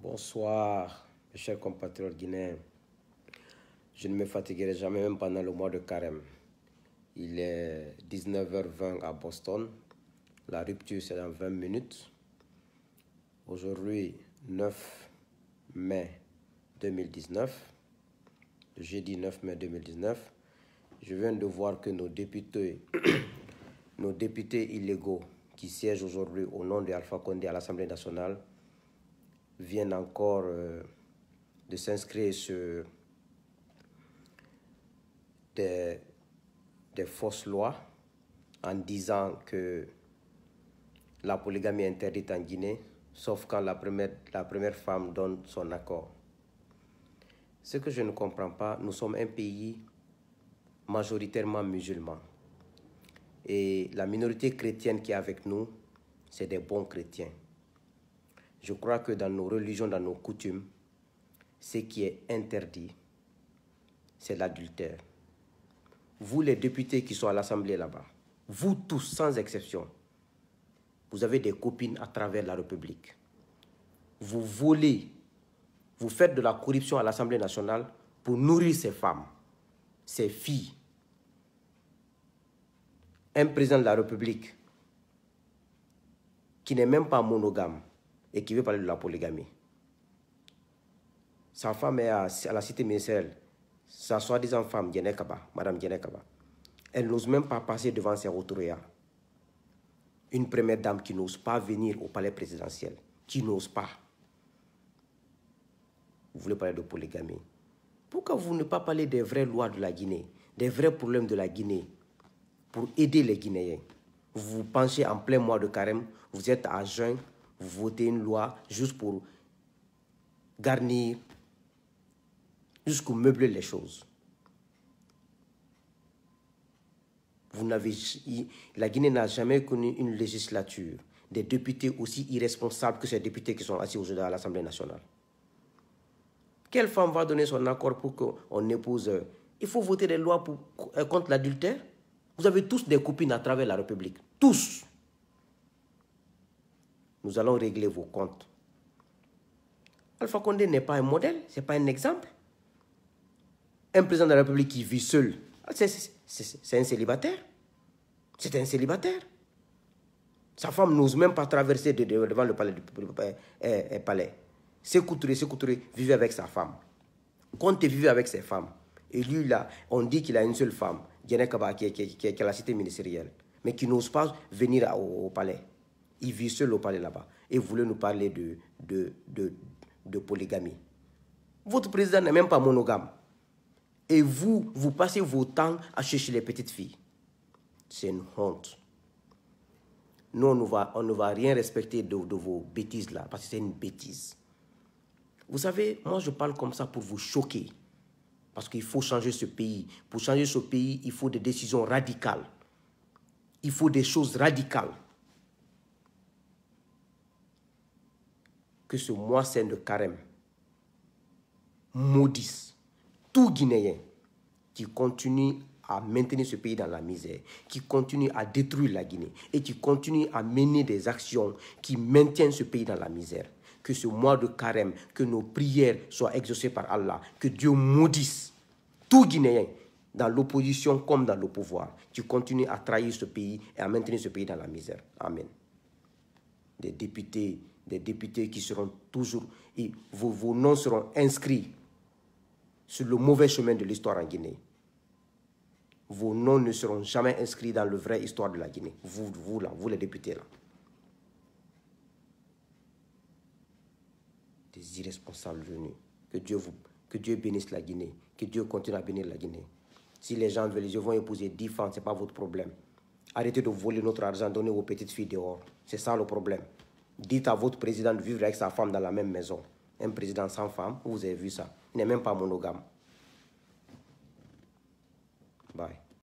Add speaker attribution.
Speaker 1: Bonsoir, mes chers compatriotes guinéens. Je ne me fatiguerai jamais, même pendant le mois de carême. Il est 19h20 à Boston. La rupture, c'est dans 20 minutes. Aujourd'hui, 9 mai 2019, le jeudi 9 mai 2019, je viens de voir que nos députés, nos députés illégaux qui siègent aujourd'hui au nom de Alpha Condé à l'Assemblée nationale viennent encore euh, de s'inscrire sur des, fausses lois en disant que la polygamie est interdite en Guinée, sauf quand la première, la première femme donne son accord. Ce que je ne comprends pas, nous sommes un pays majoritairement musulman. Et la minorité chrétienne qui est avec nous, c'est des bons chrétiens. Je crois que dans nos religions, dans nos coutumes, ce qui est interdit, c'est l'adultère. Vous, les députés qui sont à l'Assemblée là-bas, vous tous, sans exception, vous avez des copines à travers la République. Vous volez, vous faites de la corruption à l'Assemblée nationale pour nourrir ces femmes, ces filles. Un président de la République qui n'est même pas monogame, et qui veut parler de la polygamie. Sa femme est à, la cité ministérielle. Sa soi-disant femme, Mme Madame Elle n'ose même pas passer devant ses rotoria. Une première dame qui n'ose pas venir au palais présidentiel, qui n'ose pas. Vous voulez parler de polygamie. Pourquoi vous ne pas parler des vraies lois de la Guinée, des vrais problèmes de la Guinée, pour aider les Guinéens Vous vous penchez en plein mois de carême, vous êtes à jeun, voter une loi juste pour garnir, juste pour meubler les choses. Vous n'avez, la Guinée n'a jamais connu une législature des députés aussi irresponsables que ces députés qui sont assis aujourd'hui à l'Assemblée nationale. Quelle femme va donner son accord pour qu'on épouse euh, Il faut voter des lois pour, euh, contre l'adultère. Vous avez tous des copines à travers la République. Tous nous allons régler vos comptes. Alpha Condé n'est pas un modèle, ce n'est pas un exemple. Un président de la République qui vit seul, ah, c'est un célibataire. C'est un célibataire. Sa femme n'ose même pas traverser devant le palais. C'est palais. C'est couturé. vivait avec sa femme. Conte vivait avec ses femmes. Et lui, là, on dit qu'il a une seule femme, qui est, qui, la cité ministérielle, mais qui n'ose pas venir au palais il vit seul au palais là-bas et voulait nous parler de, de, de, polygamie. Votre président n'est même pas monogame. Et vous, vous passez vos temps à chercher les petites filles. C'est une honte. Nous, on ne va, on ne va rien respecter de vos bêtises là, parce que c'est une bêtise. Vous savez, moi, je parle comme ça pour vous choquer. Parce qu'il faut changer ce pays. Pour changer ce pays, il faut des décisions radicales. Il faut des choses radicales. que ce mois saint de carême maudisse tout Guinéen qui continue à maintenir ce pays dans la misère, qui continue à détruire la Guinée et qui continue à mener des actions qui maintiennent ce pays dans la misère. Que ce mois de carême, que nos prières soient exaucées par Allah, que Dieu maudisse tout Guinéen dans l'opposition comme dans le pouvoir, qui continue à trahir ce pays et à maintenir ce pays dans la misère. Amen. Des députés des députés qui seront toujours, et vos, noms seront inscrits sur le mauvais chemin de l'histoire en Guinée. Vos noms ne seront jamais inscrits dans le vrai histoire de la Guinée. Vous, vous là, vous les députés là. Des irresponsables venus. Que Dieu, vous, que Dieu bénisse la Guinée. Que Dieu continue à bénir la Guinée. Si les gens veulent, yeux vont épouser 10 femmes, ce n'est pas votre problème. Arrêtez de voler notre argent donnez aux petites filles dehors. C'est ça le problème. Dites à votre président de vivre avec sa femme dans la même maison. Un président sans femme, vous avez vu ça. Il n'est même pas monogame.